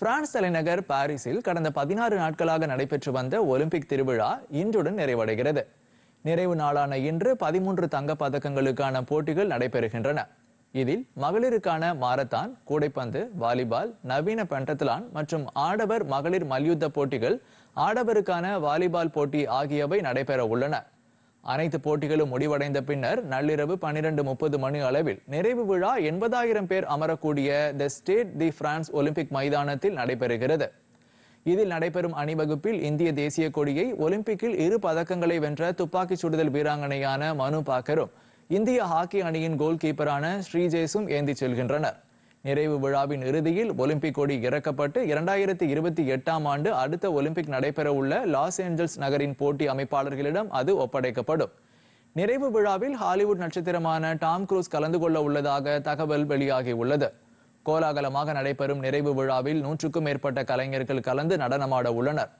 France தலைநகர் பாரிஸில் கடந்த பதினாறு நாட்களாக நடைபெற்று வந்த ஒலிம்பிக் திருவிழா இன்றுடன் நிறைவடைகிறது நிறைவு நாளான இன்று பதிமூன்று தங்கப் பதக்கங்களுக்கான போட்டிகள் நடைபெறுகின்றன இதில் மகளிருக்கான மாரத்தான் கூடைப்பந்து வாலிபால் நவீன பெண்டத்திலான் மற்றும் ஆடவர் மகளிர் மல்யுத்த போட்டிகள் ஆடவருக்கான வாலிபால் போட்டி ஆகியவை நடைபெற உள்ளன அனைத்து போட்டிகளும் முடிவடைந்த பின்னர் நள்ளிரவு பன்னிரண்டு முப்பது மணி அளவில் நிறைவு விழா எண்பதாயிரம் பேர் அமரக்கூடிய the Stade de France Olympic மைதானத்தில் நடைபெறுகிறது இதில் நடைபெறும் அணிவகுப்பில் இந்திய தேசிய கொடியை ஒலிம்பிக்கில் இரு பதக்கங்களை வென்ற துப்பாக்கி சுடுதல் வீராங்கனையான மனு பாக்கரும் இந்திய ஹாக்கி அணியின் கோல் கீப்பரான ஸ்ரீஜேசும் ஏந்தி செல்கின்றனர் நிறைவு விழாவின் இறுதியில் ஒலிம்பிக் கொடி இறக்கப்பட்டு இரண்டாயிரத்தி இருபத்தி எட்டாம் ஆண்டு அடுத்த ஒலிம்பிக் நடைபெறவுள்ள லாஸ் ஏஞ்சல்ஸ் நகரின் போட்டி அமைப்பாளர்களிடம் அது ஒப்படைக்கப்படும் நிறைவு விழாவில் ஹாலிவுட் நட்சத்திரமான டாம் குரூஸ் கலந்து கொள்ள உள்ளதாக தகவல் வெளியாகியுள்ளது கோலாகலமாக நடைபெறும் நிறைவு விழாவில் நூற்றுக்கும் மேற்பட்ட கலைஞர்கள் கலந்து நடனமாட உள்ளனர்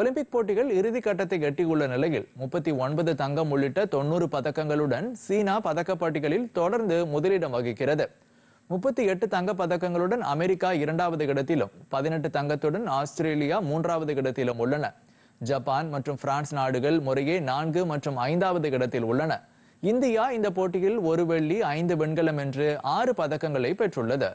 ஒலிம்பிக் போட்டிகள் இறுதி கட்டத்தை எட்டியுள்ள நிலையில் முப்பத்தி ஒன்பது தங்கம் உள்ளிட்ட தொன்னூறு பதக்கங்களுடன் சீனா பதக்கப்பட்டிகளில் தொடர்ந்து முதலிடம் வகிக்கிறது முப்பத்தி எட்டு தங்க பதக்கங்களுடன் அமெரிக்கா இரண்டாவது இடத்திலும் பதினெட்டு தங்கத்துடன் ஆஸ்திரேலியா மூன்றாவது இடத்திலும் உள்ளன ஜப்பான் மற்றும் பிரான்ஸ் நாடுகள் முறையே நான்கு மற்றும் ஐந்தாவது இடத்தில் உள்ளன இந்தியா இந்த போட்டியில் ஒரு வெள்ளி ஐந்து வெண்கலம் என்று ஆறு பதக்கங்களை பெற்றுள்ளது